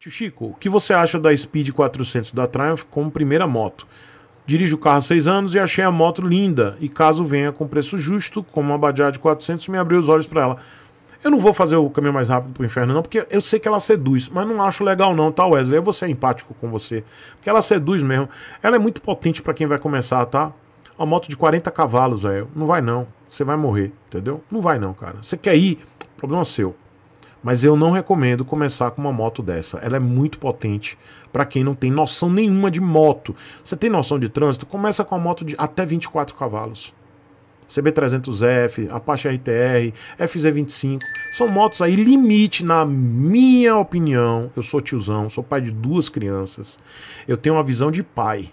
Tio Chico, o que você acha da Speed 400 da Triumph como primeira moto? Dirijo o carro há seis anos e achei a moto linda. E caso venha com preço justo, como uma Bajaj 400, me abriu os olhos para ela. Eu não vou fazer o caminho mais rápido pro inferno, não, porque eu sei que ela seduz, mas não acho legal, não, tá, Wesley? Eu vou ser empático com você. Porque ela seduz mesmo. Ela é muito potente para quem vai começar, tá? Uma moto de 40 cavalos, velho. Não vai não. Você vai morrer, entendeu? Não vai não, cara. Você quer ir? Problema seu mas eu não recomendo começar com uma moto dessa. Ela é muito potente para quem não tem noção nenhuma de moto. Você tem noção de trânsito? Começa com uma moto de até 24 cavalos. CB300F, Apache RTR, FZ25, são motos aí limite, na minha opinião. Eu sou tiozão, sou pai de duas crianças. Eu tenho uma visão de pai.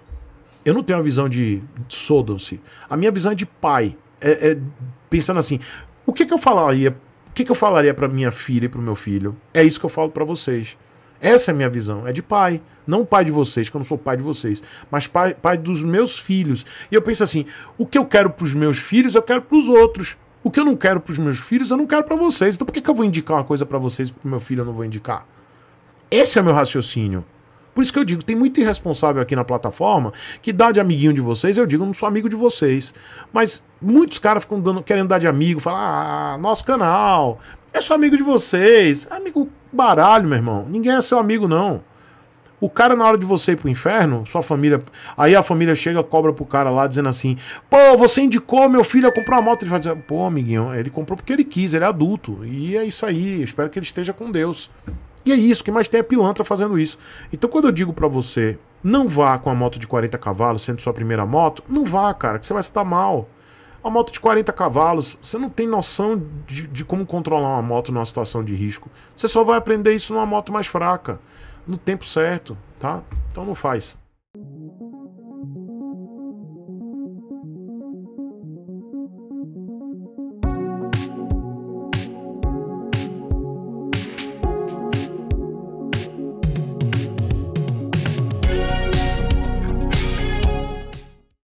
Eu não tenho uma visão de sodam-se. A minha visão é de pai. É, é pensando assim, o que, que eu falaria que, que eu falaria para minha filha e para o meu filho? É isso que eu falo para vocês. Essa é a minha visão. É de pai. Não pai de vocês, que eu não sou pai de vocês. Mas pai, pai dos meus filhos. E eu penso assim: o que eu quero para os meus filhos, eu quero para os outros. O que eu não quero para os meus filhos, eu não quero para vocês. Então por que, que eu vou indicar uma coisa para vocês e para meu filho eu não vou indicar? Esse é o meu raciocínio. Por isso que eu digo, tem muito irresponsável aqui na plataforma que dá de amiguinho de vocês, eu digo, eu não sou amigo de vocês. Mas muitos caras ficam dando, querendo dar de amigo, falar, ah, nosso canal, eu é sou amigo de vocês. Amigo baralho, meu irmão. Ninguém é seu amigo, não. O cara, na hora de você ir pro inferno, sua família. Aí a família chega, cobra pro cara lá, dizendo assim: pô, você indicou meu filho a comprar uma moto. Ele vai assim, dizer: pô, amiguinho, ele comprou porque ele quis, ele é adulto. E é isso aí, espero que ele esteja com Deus. E é isso, que mais tem é pilantra fazendo isso. Então quando eu digo para você, não vá com a moto de 40 cavalos sendo sua primeira moto, não vá, cara, que você vai se dar mal. Uma moto de 40 cavalos, você não tem noção de, de, como controlar uma moto numa situação de risco. Você só vai aprender isso numa moto mais fraca, no tempo certo, tá? Então não faz.